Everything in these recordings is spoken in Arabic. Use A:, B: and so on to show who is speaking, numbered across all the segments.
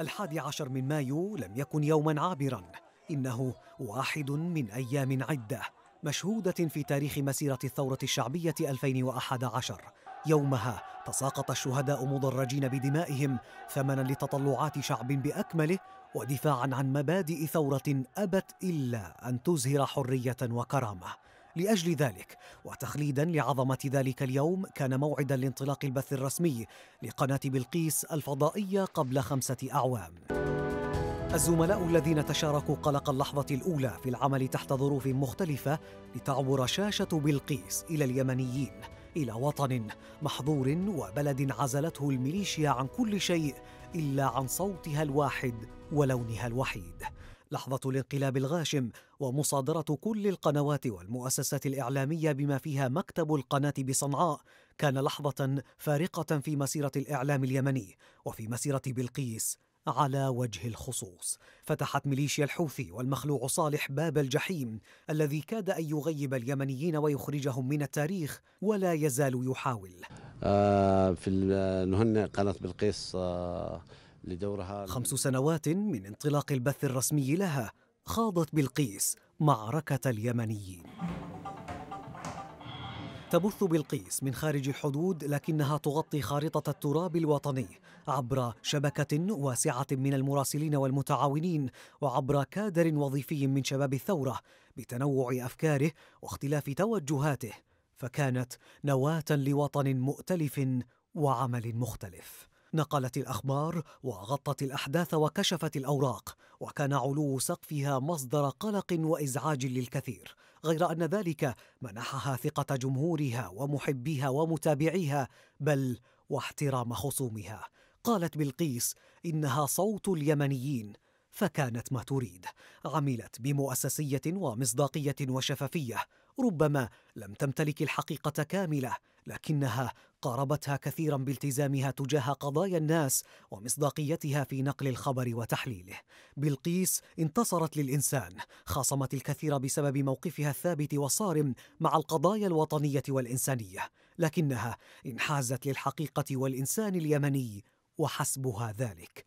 A: الحادي عشر من مايو لم يكن يوما عابرا إنه واحد من أيام عدة مشهودة في تاريخ مسيرة الثورة الشعبية 2011 يومها تساقط الشهداء مدرجين بدمائهم ثمنا لتطلعات شعب بأكمله ودفاعا عن مبادئ ثورة أبت إلا أن تزهر حرية وكرامة لأجل ذلك وتخليدا لعظمة ذلك اليوم كان موعدا لانطلاق البث الرسمي لقناة بلقيس الفضائية قبل خمسة أعوام الزملاء الذين تشاركوا قلق اللحظة الأولى في العمل تحت ظروف مختلفة لتعبر شاشة بلقيس إلى اليمنيين إلى وطن محظور وبلد عزلته الميليشيا عن كل شيء إلا عن صوتها الواحد ولونها الوحيد لحظة الانقلاب الغاشم ومصادرة كل القنوات والمؤسسات الإعلامية بما فيها مكتب القناة بصنعاء كان لحظة فارقة في مسيرة الإعلام اليمني وفي مسيرة بلقيس على وجه الخصوص فتحت ميليشيا الحوثي والمخلوع صالح باب الجحيم الذي كاد أن يغيب اليمنيين ويخرجهم من التاريخ ولا يزال يحاول آه في هن قناة بلقيس آه لدورها خمس سنوات من انطلاق البث الرسمي لها خاضت بلقيس معركة اليمنيين تبث بلقيس من خارج الحدود لكنها تغطي خارطة التراب الوطني عبر شبكة واسعة من المراسلين والمتعاونين وعبر كادر وظيفي من شباب الثورة بتنوع أفكاره واختلاف توجهاته فكانت نواة لوطن مؤتلف وعمل مختلف نقلت الاخبار وغطت الاحداث وكشفت الاوراق وكان علو سقفها مصدر قلق وازعاج للكثير غير ان ذلك منحها ثقه جمهورها ومحبيها ومتابعيها بل واحترام خصومها قالت بلقيس انها صوت اليمنيين فكانت ما تريد عملت بمؤسسيه ومصداقيه وشفافيه ربما لم تمتلك الحقيقه كامله لكنها قاربتها كثيرا بالتزامها تجاه قضايا الناس ومصداقيتها في نقل الخبر وتحليله بلقيس انتصرت للانسان خاصمت الكثير بسبب موقفها الثابت والصارم مع القضايا الوطنيه والانسانيه لكنها انحازت للحقيقه والانسان اليمني وحسبها ذلك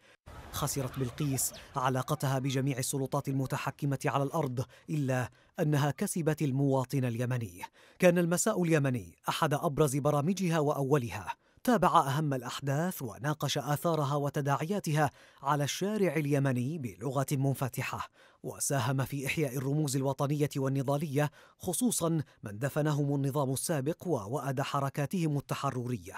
A: خسرت بلقيس علاقتها بجميع السلطات المتحكمة على الأرض إلا أنها كسبت المواطن اليمني كان المساء اليمني أحد أبرز برامجها وأولها تابع أهم الأحداث وناقش آثارها وتداعياتها على الشارع اليمني بلغة منفتحة وساهم في إحياء الرموز الوطنية والنضالية خصوصا من دفنهم النظام السابق ووأد حركاتهم التحررية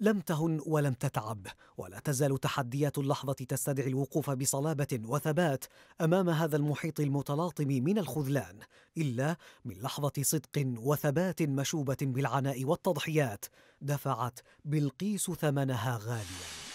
A: لم تهن ولم تتعب ولا تزال تحديات اللحظه تستدعي الوقوف بصلابه وثبات امام هذا المحيط المتلاطم من الخذلان الا من لحظه صدق وثبات مشوبه بالعناء والتضحيات دفعت بلقيس ثمنها غاليا